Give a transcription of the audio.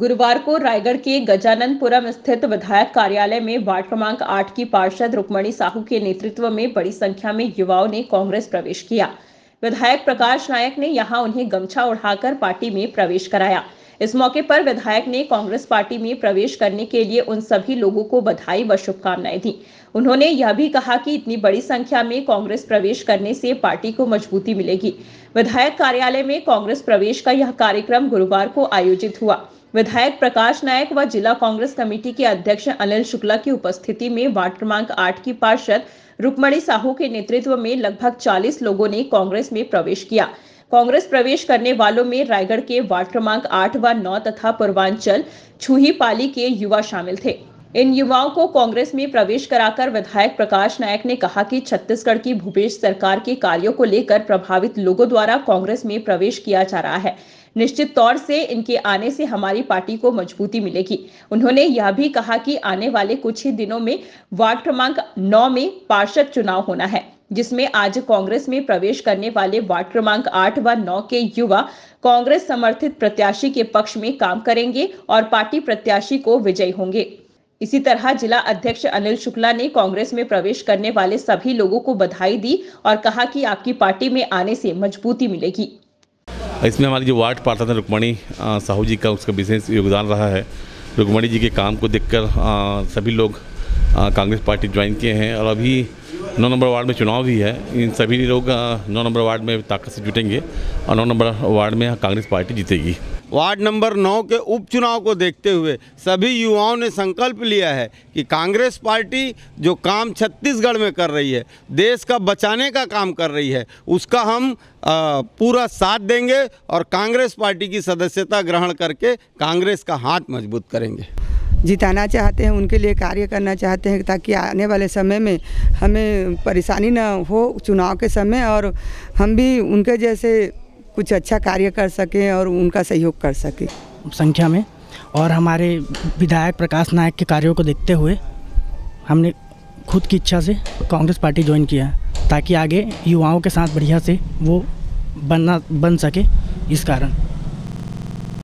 गुरुवार को रायगढ़ के गजानंदपुरम स्थित विधायक कार्यालय में वार्ड क्रमांक आठ की पार्षद रुक्मणी साहू के नेतृत्व में बड़ी संख्या में युवाओं ने कांग्रेस प्रवेश किया विधायक प्रकाश नायक ने यहां उन्हें गमछा उड़ाकर पार्टी में प्रवेश कराया इस मौके पर विधायक ने कांग्रेस पार्टी में प्रवेश करने के लिए उन सभी लोगों को बधाई व शुभकामनाएं दी उन्होंने यह भी कहा कि इतनी बड़ी संख्या में कांग्रेस प्रवेश करने से पार्टी को मजबूती मिलेगी विधायक कार्यालय में कांग्रेस प्रवेश का यह कार्यक्रम गुरुवार को आयोजित हुआ विधायक प्रकाश नायक व जिला कांग्रेस कमेटी के अध्यक्ष अनिल शुक्ला की उपस्थिति में वार्ड क्रमांक आठ की पार्षद रुक्मणी साहू के नेतृत्व में लगभग 40 लोगों ने कांग्रेस में प्रवेश किया कांग्रेस प्रवेश करने वालों में रायगढ़ के वार्ड क्रमांक आठ व नौ तथा पूर्वांचल छूही पाली के युवा शामिल थे इन युवाओं को कांग्रेस में प्रवेश कराकर विधायक प्रकाश नायक ने कहा कि छत्तीसगढ़ की भूपेश सरकार के कार्यों को लेकर प्रभावित लोगों द्वारा कांग्रेस में प्रवेश किया जा रहा है निश्चित तौर से इनके आने से हमारी पार्टी को मजबूती मिलेगी उन्होंने यह भी कहा कि आने वाले कुछ ही दिनों में वार्ड क्रमांक नौ में पार्षद चुनाव होना है जिसमें आज कांग्रेस में प्रवेश करने वाले वार्ड क्रमांक आठ व नौ के युवा कांग्रेस समर्थित प्रत्याशी के पक्ष में काम करेंगे और पार्टी प्रत्याशी को विजयी होंगे इसी तरह जिला अध्यक्ष अनिल शुक्ला ने कांग्रेस में प्रवेश करने वाले सभी लोगों को बधाई दी और कहा कि आपकी पार्टी में आने से मजबूती मिलेगी इसमें हमारी जो वार्ड पार्षद रुकमणी साहू जी का उसका विशेष योगदान रहा है रुकमणी जी के काम को देखकर सभी लोग कांग्रेस पार्टी ज्वाइन किए हैं और अभी नौ नंबर वार्ड में चुनाव भी है इन सभी लोग नौ नंबर वार्ड में ताकत से जुटेंगे और नौ नंबर वार्ड में कांग्रेस पार्टी जीतेगी वार्ड नंबर नौ के उपचुनाव को देखते हुए सभी युवाओं ने संकल्प लिया है कि कांग्रेस पार्टी जो काम छत्तीसगढ़ में कर रही है देश का बचाने का काम कर रही है उसका हम पूरा साथ देंगे और कांग्रेस पार्टी की सदस्यता ग्रहण करके कांग्रेस का हाथ मजबूत करेंगे जिताना चाहते हैं उनके लिए कार्य करना चाहते हैं ताकि आने वाले समय में हमें परेशानी ना हो चुनाव के समय और हम भी उनके जैसे कुछ अच्छा कार्य कर सकें और उनका सहयोग कर सकें संख्या में और हमारे विधायक प्रकाश नायक के कार्यों को देखते हुए हमने खुद की इच्छा से कांग्रेस पार्टी ज्वाइन किया ताकि आगे युवाओं के साथ बढ़िया से वो बनना बन सके इस कारण